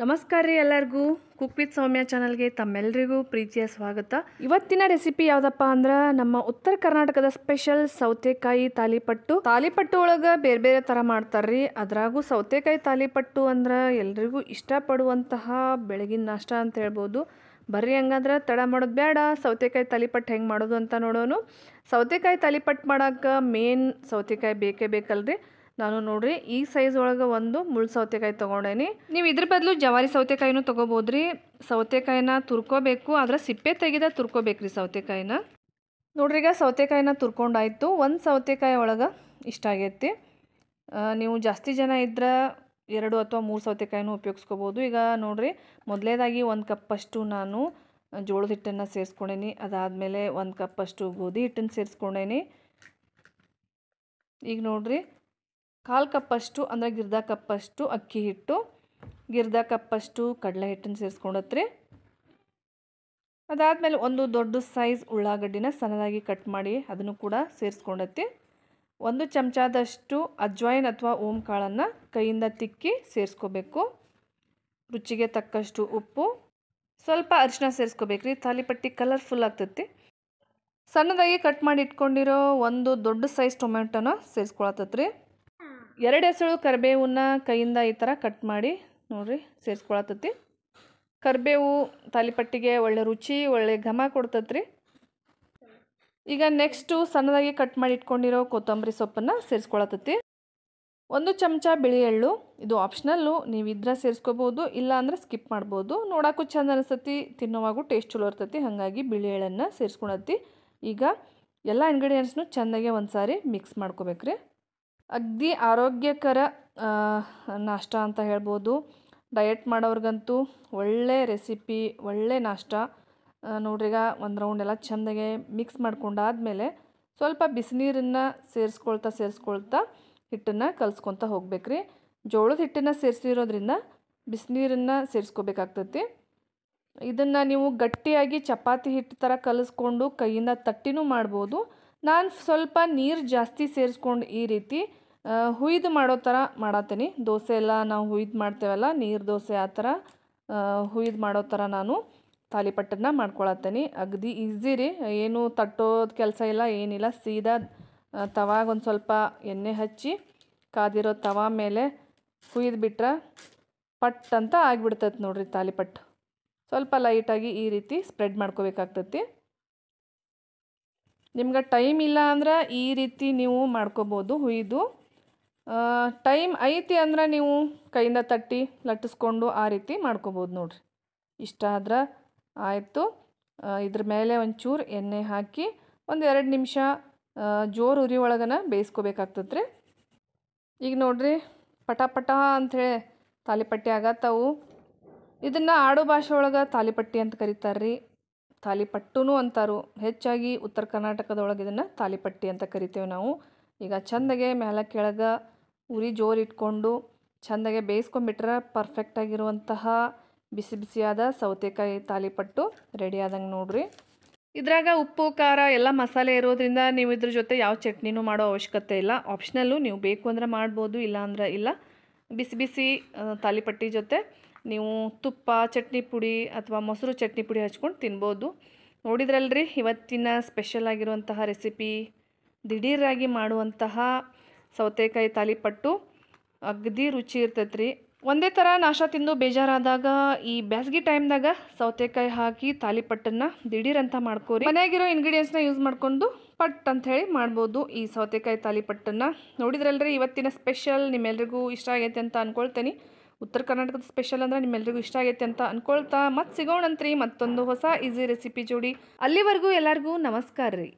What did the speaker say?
ನಮಸ್ಕಾರ ರೀ ಎಲ್ಲರಿಗೂ ಕುಕ್ ವಿತ್ ಸೌಮ್ಯ ಚಾನಲ್ಗೆ ತಮ್ಮೆಲ್ಲರಿಗೂ ಪ್ರೀತಿಯ ಸ್ವಾಗತ ಇವತ್ತಿನ ರೆಸಿಪಿ ಯಾವ್ದಪ್ಪ ಅಂದ್ರೆ ನಮ್ಮ ಉತ್ತರ ಕರ್ನಾಟಕದ ಸ್ಪೆಷಲ್ ಸೌತೆಕಾಯಿ ತಾಲಿಪಟ್ಟು ತಾಲಿಪಟ್ಟು ಒಳಗ ಬೇರೆ ಬೇರೆ ತರ ಮಾಡ್ತಾರ್ರಿ ಅದ್ರಾಗೂ ಸೌತೆಕಾಯಿ ತಾಲಿಪಟ್ಟು ಅಂದ್ರೆ ಎಲ್ರಿಗೂ ಇಷ್ಟಪಡುವಂತಹ ಬೆಳಗಿನ ನಾಷ್ಟ ಅಂತ ಹೇಳ್ಬೋದು ಬರ್ರಿ ಹಂಗಂದ್ರೆ ತಡ ಮಾಡೋದು ಬೇಡ ಸೌತೆಕಾಯಿ ತಾಲಿಪಟ್ಟು ಹೆಂಗೆ ಮಾಡೋದು ಅಂತ ನೋಡೋನು ಸೌತೆಕಾಯಿ ತಾಲಿಪಟ್ಟು ಮಾಡೋಕೆ ಮೇನ್ ಸೌತೆಕಾಯಿ ಬೇಕೇ ಬೇಕಲ್ರಿ ನಾನು ನೋಡ್ರಿ ಈ ಸೈಜ್ ಒಳಗೆ ಒಂದು ಮುಳ್ಳು ಸೌತೆಕಾಯಿ ತೊಗೊಂಡೇನಿ ನೀವು ಇದ್ರ ಬದಲು ಜವಾರಿ ಸೌತೆಕಾಯಿನೂ ತೊಗೋಬೋದ್ರಿ ಸೌತೆಕಾಯಿನ ತುರ್ಕೋಬೇಕು ಅದರ ಸಿಪ್ಪೆ ತೆಗೆದ ತುರ್ಕೋಬೇಕ್ರಿ ಸೌತೆಕಾಯಿನ ನೋಡ್ರಿ ಈಗ ಸೌತೆಕಾಯಿನ ತುರ್ಕೊಂಡಾಯಿತು ಒಂದು ಸೌತೆಕಾಯಿ ಒಳಗೆ ಇಷ್ಟ ಆಗೈತಿ ನೀವು ಜಾಸ್ತಿ ಜನ ಇದ್ರೆ ಎರಡು ಅಥವಾ ಮೂರು ಸೌತೆಕಾಯಿನೂ ಉಪಯೋಗಿಸ್ಕೋಬೋದು ಈಗ ನೋಡ್ರಿ ಮೊದಲೇದಾಗಿ ಒಂದು ಕಪ್ಪಷ್ಟು ನಾನು ಜೋಳದ ಹಿಟ್ಟನ್ನು ಸೇರಿಸ್ಕೊಂಡೇನಿ ಅದಾದಮೇಲೆ ಒಂದು ಕಪ್ಪಷ್ಟು ಗೋಧಿ ಹಿಟ್ಟನ್ನು ಸೇರಿಸ್ಕೊಂಡೇನಿ ಈಗ ನೋಡ್ರಿ ಕಾಲು ಕಪ್ಪಷ್ಟು ಅಂದರೆ ಗಿರ್ದ ಕಪ್ಪಷ್ಟು ಅಕ್ಕಿ ಹಿಟ್ಟು ಗಿರ್ದ ಕಪ್ಪಷ್ಟು ಕಡಲೆ ಹಿಟ್ಟನ್ನು ಸೇರಿಸ್ಕೊಂಡತ್ರಿ ಅದಾದಮೇಲೆ ಒಂದು ದೊಡ್ಡ ಸೈಜ್ ಉಳ್ಳಾಗಡ್ಡಿನ ಸಣ್ಣದಾಗಿ ಕಟ್ ಮಾಡಿ ಅದನ್ನು ಕೂಡ ಸೇರಿಸ್ಕೊಂಡತ್ತಿ ಒಂದು ಚಮಚದಷ್ಟು ಅಜ್ವಾಯಿನ್ ಅಥವಾ ಓಂ ಕಾಳನ್ನು ಕೈಯಿಂದ ತಿಕ್ಕಿ ಸೇರಿಸ್ಕೋಬೇಕು ರುಚಿಗೆ ತಕ್ಕಷ್ಟು ಉಪ್ಪು ಸ್ವಲ್ಪ ಅರಿಶಿನ ಸೇರಿಸ್ಕೋಬೇಕ್ರಿ ತಾಲಿಪಟ್ಟಿ ಕಲರ್ಫುಲ್ ಆಗ್ತೈತಿ ಸಣ್ಣದಾಗಿ ಕಟ್ ಮಾಡಿ ಇಟ್ಕೊಂಡಿರೋ ಒಂದು ದೊಡ್ಡ ಸೈಜ್ ಟೊಮೆಟೊನ ಸೇರಿಸ್ಕೊಳತ್ತತ್ರಿ ಎರಡು ಎಸಳು ಕರಿಬೇವನ್ನ ಕೈಯಿಂದ ಈ ಥರ ಕಟ್ ಮಾಡಿ ನೋಡಿರಿ ಸೇರಿಸ್ಕೊಳತತಿ ಕರಿಬೇವು ತಾಲಿಪಟ್ಟಿಗೆ ಒಳ್ಳೆ ರುಚಿ ಒಳ್ಳೆ ಘಮ ಕೊಡ್ತತ್ರಿ ಈಗ ನೆಕ್ಸ್ಟು ಸಣ್ಣದಾಗಿ ಕಟ್ ಮಾಡಿ ಇಟ್ಕೊಂಡಿರೋ ಕೊತ್ತಂಬರಿ ಸೊಪ್ಪನ್ನು ಸೇರಿಸ್ಕೊಳತತಿ ಒಂದು ಚಮಚ ಬಿಳಿ ಎಳ್ಳು ಇದು ಆಪ್ಷನಲ್ಲು ನೀವು ಇದ್ರೆ ಸೇರಿಸ್ಕೋಬೋದು ಇಲ್ಲ ಅಂದರೆ ಸ್ಕಿಪ್ ಮಾಡ್ಬೋದು ನೋಡೋಕ್ಕೂ ಚೆಂದ ಅನಿಸ್ತತಿ ತಿನ್ನೋವಾಗೂ ಟೇಸ್ಟ್ ಚಲೋ ಇರ್ತೈತಿ ಹಾಗಾಗಿ ಬಿಳಿ ಎಳ್ಳನ್ನು ಸೇರಿಸ್ಕೊಳತಿ ಈಗ ಎಲ್ಲ ಇಂಗ್ರೀಡಿಯೆಂಟ್ಸ್ನು ಚೆಂದಾಗೆ ಒಂದು ಸಾರಿ ಮಿಕ್ಸ್ ಮಾಡ್ಕೋಬೇಕ್ರಿ ಅಗ್ದಿ ಆರೋಗ್ಯಕರ ನಾಷ್ಟ ಅಂತ ಹೇಳ್ಬೋದು ಡಯಟ್ ಮಾಡೋರ್ಗಂತೂ ಒಳ್ಳೆ ರೆಸಿಪಿ ಒಳ್ಳೆ ನಾಷ್ಟ ಈಗ ಒಂದು ರೌಂಡ್ ಎಲ್ಲ ಚೆಂದಾಗೆ ಮಿಕ್ಸ್ ಮಾಡ್ಕೊಂಡಾದಮೇಲೆ ಸ್ವಲ್ಪ ಬಿಸಿನೀರನ್ನು ಸೇರಿಸ್ಕೊಳ್ತಾ ಸೇರಿಸ್ಕೊಳ್ತಾ ಹಿಟ್ಟನ್ನು ಹೋಗ್ಬೇಕು ಹೋಗ್ಬೇಕ್ರಿ ಜೋಳದ ಹಿಟ್ಟನ್ನು ಸೇರಿಸಿರೋದ್ರಿಂದ ಬಿಸಿನೀರನ್ನು ಸೇರಿಸ್ಕೋಬೇಕಾಗ್ತೈತಿ ಇದನ್ನು ನೀವು ಗಟ್ಟಿಯಾಗಿ ಚಪಾತಿ ಹಿಟ್ಟು ಥರ ಕಲಿಸ್ಕೊಂಡು ಕೈಯಿಂದ ತಟ್ಟಿನೂ ಮಾಡ್ಬೋದು ನಾನು ಸ್ವಲ್ಪ ನೀರು ಜಾಸ್ತಿ ಸೇರಿಸ್ಕೊಂಡು ಈ ರೀತಿ ಹುಯ್ದು ಮಾಡೋ ಥರ ಮಾಡತ್ತೀನಿ ದೋಸೆ ಎಲ್ಲ ನಾವು ಹುಯ್ದು ಮಾಡ್ತೇವಲ್ಲ ನೀರು ದೋಸೆ ಆ ಥರ ಹುಯ್ದು ಮಾಡೋ ಥರ ನಾನು ತಾಲಿಪಟ್ಟನ್ನ ಮಾಡ್ಕೊಳತ್ತೀನಿ ಅಗದಿ ಈಸಿ ರೀ ಏನು ತಟ್ಟೋದು ಕೆಲಸ ಇಲ್ಲ ಏನಿಲ್ಲ ಸೀದಾ ತವಾಗ ಒಂದು ಸ್ವಲ್ಪ ಎಣ್ಣೆ ಹಚ್ಚಿ ಕಾದಿರೋ ತವಾ ಮೇಲೆ ಹುಯ್ದು ಬಿಟ್ರೆ ಪಟ್ ಅಂತ ಆಗಿಬಿಡ್ತೈತೆ ನೋಡ್ರಿ ತಾಲಿಪಟ್ಟು ಸ್ವಲ್ಪ ಲೈಟಾಗಿ ಈ ರೀತಿ ಸ್ಪ್ರೆಡ್ ಮಾಡ್ಕೋಬೇಕಾಗ್ತೈತಿ ನಿಮ್ಗೆ ಟೈಮ್ ಇಲ್ಲ ಅಂದ್ರೆ ಈ ರೀತಿ ನೀವು ಮಾಡ್ಕೋಬೋದು ಹುಯ್ದು ಟೈಮ್ ಐತಿ ಅಂದ್ರೆ ನೀವು ಕೈಯಿಂದ ತಟ್ಟಿ ಲಟ್ಟಿಸ್ಕೊಂಡು ಆ ರೀತಿ ಮಾಡ್ಕೋಬೋದು ನೋಡ್ರಿ ಇಷ್ಟ ಆದ್ರೆ ಆಯಿತು ಇದ್ರ ಮೇಲೆ ಒಂಚೂರು ಎಣ್ಣೆ ಹಾಕಿ ಒಂದು ಎರಡು ನಿಮಿಷ ಜೋರು ಉರಿ ಒಳಗನ ಬೇಯಿಸ್ಕೋಬೇಕಾಗ್ತದೆ ರೀ ಈಗ ನೋಡ್ರಿ ಪಟ ಪಟ ಅಂಥೇಳಿ ತಾಲಿಪಟ್ಟಿ ಆಗತ್ತವು ಇದನ್ನು ಆಡು ಭಾಷೆ ಒಳಗೆ ತಾಲಿಪಟ್ಟಿ ಅಂತ ಕರೀತಾರ್ರಿ ತಾಲಿಪಟ್ಟುನೂ ಅಂತಾರು ಹೆಚ್ಚಾಗಿ ಉತ್ತರ ಕರ್ನಾಟಕದೊಳಗೆ ಇದನ್ನು ತಾಲಿಪಟ್ಟಿ ಅಂತ ಕರಿತೇವೆ ನಾವು ಈಗ ಚಂದಗೆ ಮೇಲ ಕೆಳಗೆ ಉರಿ ಜೋರು ಇಟ್ಕೊಂಡು ಬೇಯಿಸ್ಕೊಂಡ್ಬಿಟ್ರೆ ಪರ್ಫೆಕ್ಟಾಗಿರುವಂತಹ ಬಿಸಿ ಬಿಸಿಯಾದ ಸೌತೆಕಾಯಿ ತಾಲಿಪಟ್ಟು ರೆಡಿ ಆದಂಗೆ ನೋಡ್ರಿ ಇದ್ರಾಗ ಉಪ್ಪು ಖಾರ ಎಲ್ಲ ಮಸಾಲೆ ಇರೋದ್ರಿಂದ ನೀವು ಇದ್ರ ಜೊತೆ ಯಾವ ಚಟ್ನಿನೂ ಮಾಡೋ ಅವಶ್ಯಕತೆ ಇಲ್ಲ ಆಪ್ಷನಲ್ಲು ನೀವು ಬೇಕು ಅಂದರೆ ಮಾಡ್ಬೋದು ಇಲ್ಲ ಅಂದ್ರೆ ಇಲ್ಲ ಬಿಸಿ ಬಿಸಿ ತಾಲಿಪಟ್ಟಿ ಜೊತೆ ನೀವು ತುಪ್ಪ ಚಟ್ನಿ ಪುಡಿ ಅಥವಾ ಮೊಸರು ಚಟ್ನಿ ಪುಡಿ ಹಚ್ಕೊಂಡು ತಿನ್ಬೋದು ನೋಡಿದ್ರಲ್ರಿ ಇವತ್ತಿನ ಸ್ಪೆಷಲ್ ಆಗಿರುವಂತಹ ರೆಸಿಪಿ ದಿಢೀರಾಗಿ ಮಾಡುವಂತಹ ಸೌತೆಕಾಯಿ ತಾಲಿಪಟ್ಟು ಅಗದಿ ರುಚಿ ಇರ್ತೈತೆ ರೀ ಒಂದೇ ಥರ ನಾಶ ತಿಂದು ಬೇಜಾರಾದಾಗ ಈ ಬ್ಯಾಸ್ಗೆ ಟೈಮ್ದಾಗ ಸೌತೆಕಾಯಿ ಹಾಕಿ ತಾಲಿಪಟ್ಟನ್ನು ದಿಢೀರ್ ಅಂತ ಮಾಡ್ಕೋರಿ ಮನೆಯಾಗಿರೋ ಇಂಗ್ರೀಡಿಯೆಂಟ್ಸ್ನ ಯೂಸ್ ಮಾಡ್ಕೊಂಡು ಪಟ್ ಅಂತ ಹೇಳಿ ಮಾಡ್ಬೋದು ಈ ಸೌತೆಕಾಯಿ ತಾಲಿಪಟ್ಟನ್ನು ನೋಡಿದ್ರಲ್ರಿ ಇವತ್ತಿನ ಸ್ಪೆಷಲ್ ನಿಮ್ಮೆಲ್ರಿಗೂ ಇಷ್ಟ ಆಗೈತೆ ಅಂತ ಅಂದ್ಕೊಳ್ತೇನೆ ಉತ್ತರ ಕರ್ನಾಟಕದ ಸ್ಪೆಷಲ್ ಅಂದ್ರೆ ನಿಮ್ಮೆಲ್ಲರಿಗೂ ಇಷ್ಟ ಆಗೈತೆ ಅಂತ ಅನ್ಕೊಳ್ತಾ ಮತ್ತೆ ಸಿಗೋಣಂತ್ರಿ ಮತ್ತೊಂದು ಹೊಸ ಈಸಿ ರೆಸಿಪಿ ಜೋಡಿ ಅಲ್ಲಿವರೆಗೂ ಎಲ್ಲರಿಗೂ ನಮಸ್ಕಾರ ರೀ